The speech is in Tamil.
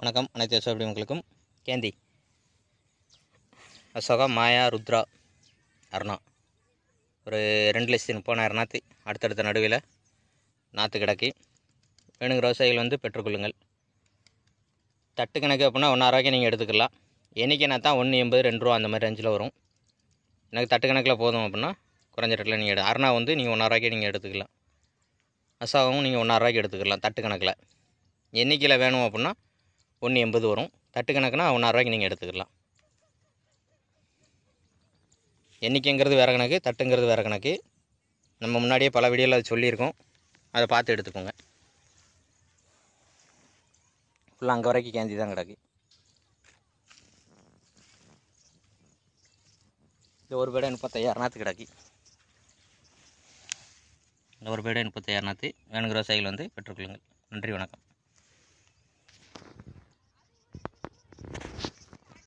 வணக்கம் அனைத்து உங்களுக்கும் கேந்தி அசோகா மாயா ருத்ரா அருணா ஒரு ரெண்டு லட்சத்தி முப்பதாயிரம் நாற்று அடுத்தடுத்த நடுவில் நாற்று கிடக்கி வேணுங்கிற விவசாயிகள் வந்து பெற்றுக்கொள்ளுங்கள் தட்டு கணக்கு அப்படின்னா ஒன்றாயிரம் நீங்கள் எடுத்துக்கலாம் என்றைக்கு தான் ஒன்று எண்பது ரெண்டு ரூபா அந்த மாதிரி ரேஞ்சில் வரும் எனக்கு தட்டு கணக்கில் போதும் அப்படின்னா குறைஞ்ச ரேட்டில் நீங்கள் எடு அருணா வந்து நீங்கள் ஒன்றாயிரம் நீங்கள் எடுத்துக்கலாம் அசோகாவும் நீங்கள் ஒன்றாயிரம் எடுத்துக்கலாம் தட்டு கணக்கில் என்றைக்கில் வேணும் அப்படின்னா ஒன்று எண்பது வரும் தட்டு கணக்குனா ஒன்றாயிரரூவாய்க்கு நீங்கள் எடுத்துக்கலாம் எண்ணிக்கைங்கிறது வேறு கணக்கு தட்டுங்கிறது வேறு கணக்கு நம்ம முன்னாடியே பல வீடியோவில் அது சொல்லியிருக்கோம் அதை பார்த்து எடுத்துக்கோங்க ஃபுல்லாக அங்கே வரைக்கும் கேந்தி தான் கிடக்கு இது ஒரு பேடை நாற்று கிடக்கு இந்த ஒரு பேடை நாற்று வேணுங்கிற சைல் வந்து பெற்றுக்கொள்ளுங்கள் நன்றி வணக்கம்